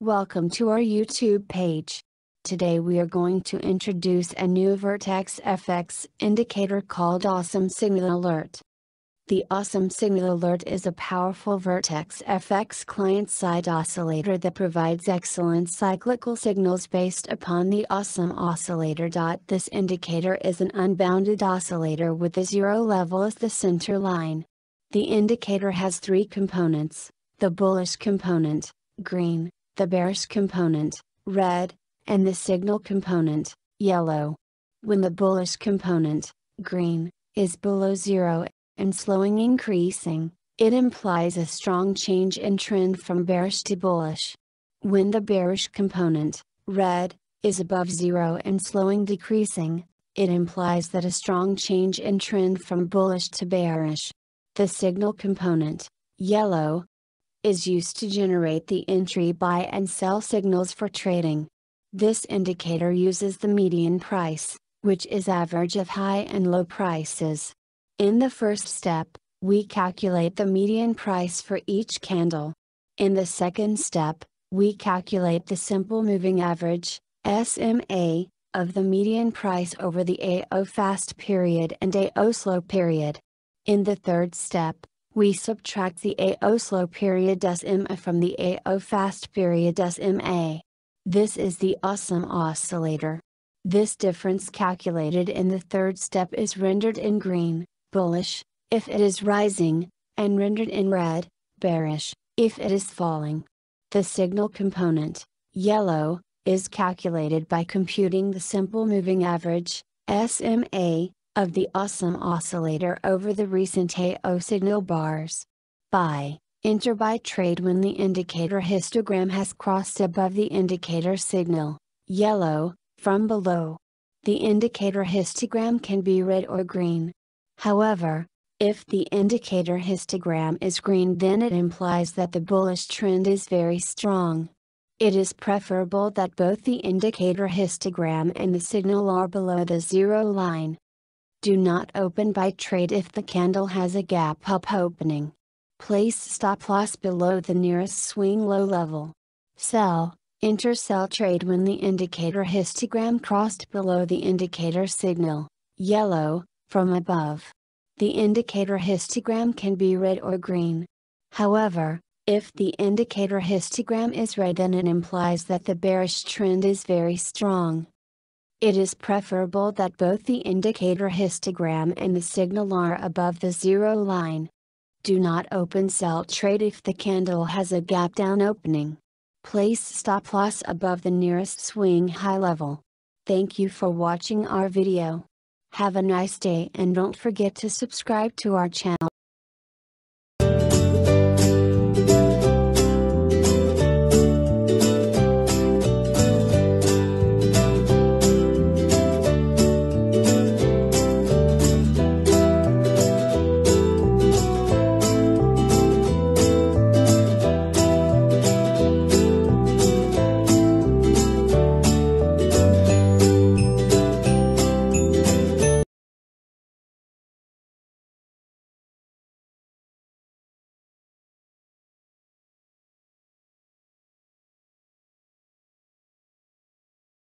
Welcome to our YouTube page. Today we are going to introduce a new Vertex FX indicator called Awesome Signal Alert. The Awesome Signal Alert is a powerful Vertex FX client-side oscillator that provides excellent cyclical signals based upon the Awesome oscillator. This indicator is an unbounded oscillator with the zero level as the center line. The indicator has three components, the bullish component, green, the bearish component, red, and the signal component, yellow. When the bullish component, green, is below zero, and slowing increasing, it implies a strong change in trend from bearish to bullish. When the bearish component, red, is above zero and slowing decreasing, it implies that a strong change in trend from bullish to bearish. The signal component, yellow, is used to generate the entry buy and sell signals for trading. This indicator uses the median price, which is average of high and low prices. In the first step, we calculate the median price for each candle. In the second step, we calculate the simple moving average, SMA, of the median price over the AO fast period and AO slow period. In the third step, we subtract the AO slow period SMA from the AO fast period SMA. This is the awesome oscillator. This difference calculated in the third step is rendered in green, bullish, if it is rising, and rendered in red, bearish, if it is falling. The signal component, yellow, is calculated by computing the simple moving average, SMA, of the awesome oscillator over the recent AO signal bars. buy. Enter by trade when the indicator histogram has crossed above the indicator signal, yellow, from below. The indicator histogram can be red or green. However, if the indicator histogram is green then it implies that the bullish trend is very strong. It is preferable that both the indicator histogram and the signal are below the zero line. Do not open by trade if the candle has a gap up opening. Place stop loss below the nearest swing low level. Sell, enter sell trade when the indicator histogram crossed below the indicator signal, yellow, from above. The indicator histogram can be red or green. However, if the indicator histogram is red then it implies that the bearish trend is very strong it is preferable that both the indicator histogram and the signal are above the zero line. Do not open sell trade if the candle has a gap down opening. Place stop loss above the nearest swing high level. Thank you for watching our video. Have a nice day and don't forget to subscribe to our channel.